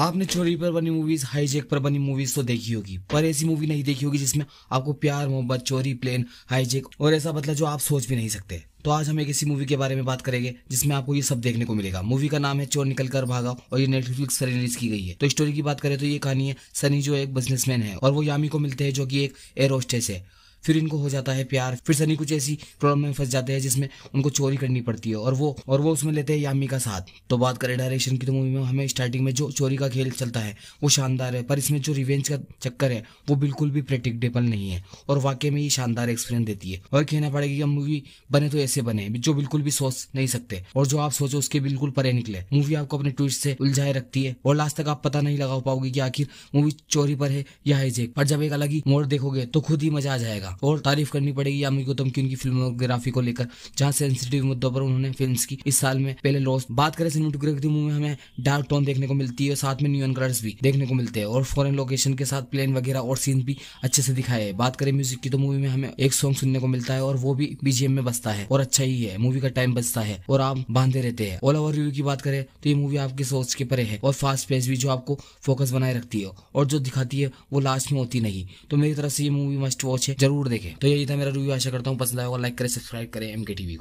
आपने चोरी पर बनी मूवीज हाईजेक पर बनी मूवीज तो देखी होगी पर ऐसी मूवी नहीं देखी होगी जिसमें आपको प्यार मोहब्बत चोरी प्लेन हाईजेक और ऐसा बदला जो आप सोच भी नहीं सकते तो आज हम एक ऐसी मूवी के बारे में बात करेंगे जिसमें आपको ये सब देखने को मिलेगा मूवी का नाम है चोर निकल कर भागा और ये नेटफ्लिक्स पर रिलीज की गई है तो स्टोरी की बात करें तो ये कहानी है सनी जो एक बिजनेसमैन है और वो यामी को मिलते हैं जो कि एक एयर होस्टेस है फिर इनको हो जाता है प्यार फिर सनी कुछ ऐसी प्रॉब्लम में फंस जाते हैं जिसमें उनको चोरी करनी पड़ती है और वो और वो उसमें लेते हैं यामी का साथ तो बात करें डायरेक्शन की तो मूवी में हमें स्टार्टिंग में जो चोरी का खेल चलता है वो शानदार है पर इसमें जो रिवेंज का चक्कर है वो बिल्कुल भी प्रेडिक्टेबल नहीं है और वाकई में ये शानदार एक्सपीरियंस देती है और कहना पड़ेगा कि मूवी बने तो ऐसे बने जो बिल्कुल भी सोच नहीं सकते और जो आप सोचो उसके बिल्कुल परे निकले मूवी आपको अपने ट्विस्ट से उलझाए रखती है और लास्ट तक आप पता नहीं लगा पाओगे कि आखिर मूवी चोरी पर है या हाईजेक और जब एक अलग ही मोड़ देखोगे तो खुद ही मजा आ जाएगा और तारीफ करनी पड़ेगी यामी गौतम की उनकी फिल्मोग्राफी को लेकर जहाँ सेंसिटिव मुद्दों पर उन्होंने फिल्म की इस साल में पहले लॉस बात करें सिनेमाटोग्राफी मूवी में हमें डार्क टोन देखने को मिलती है साथ में न्यून कलर्स भी देखने को मिलते हैं और फॉरन लोकेशन के साथ प्लेन वगैरह और सीन भी अच्छे से दिखाए है बात करें म्यूजिक की तो मूवी में हमें एक सॉन्ग सुनने को मिलता है और वो भी बीजेम में बसता है और अच्छा ही है मूवी का टाइम बचता है और आप बांधे रहते हैं ऑल ओवर रिव्यू की बात करें तो ये मूवी आपकी सोच के परे है और फास्ट पेज भी जो आपको फोकस बनाए रखती है और जो दिखाती है वो लास्ट में होती नहीं तो मेरी तरफ से ये मूवी मस्ट वॉच है जरूर जरूर देखें तो यही था मेरा रिव्यू आशा करता हूँ पसंद आएगा लाइक करें सब्सक्राइब करें एम को